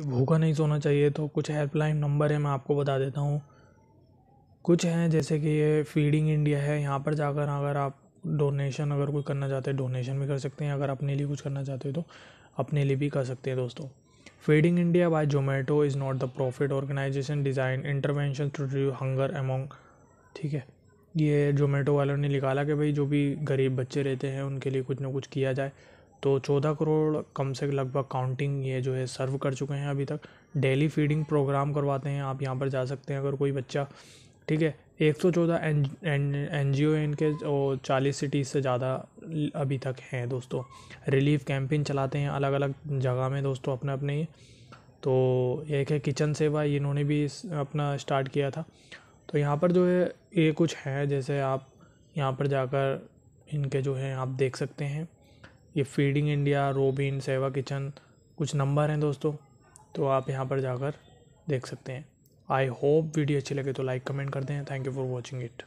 भूखा नहीं सोना चाहिए तो कुछ हेल्पलाइन नंबर है मैं आपको बता देता हूँ कुछ हैं जैसे कि ये फीडिंग इंडिया है यहाँ पर जाकर अगर आप डोनेशन अगर कोई करना चाहते हैं डोनेशन भी कर सकते हैं अगर अपने लिए कुछ करना चाहते हो तो अपने लिए भी कर सकते हैं दोस्तों feeding India by Zomato is not the profit organisation design intervention to reduce hunger among ठीक है ये जोमेटो वालों ने निकाला कि भाई जो भी गरीब बच्चे रहते हैं उनके लिए कुछ ना कुछ किया जाए तो चौदह करोड़ कम से लगभग काउंटिंग ये जो है सर्व कर चुके हैं अभी तक डेली फीडिंग प्रोग्राम करवाते हैं आप यहाँ पर जा सकते हैं अगर कोई बच्चा ठीक है एक सौ चौदह एन जी ओ इनके और चालीस सिटीज़ से ज़्यादा अभी तक हैं दोस्तों रिलीफ कैंपेन चलाते हैं अलग अलग जगह में दोस्तों अपने अपने तो एक है किचन सेवा इन्होंने भी अपना स्टार्ट किया था तो यहाँ पर जो है ये कुछ हैं जैसे आप यहाँ पर जाकर इनके जो हैं आप देख सकते हैं ये feeding India Robin Seva kitchen कुछ नंबर हैं दोस्तों तो आप यहाँ पर जाकर देख सकते हैं आई होप वीडियो अच्छी लगे तो लाइक कमेंट कर दें thank you for watching it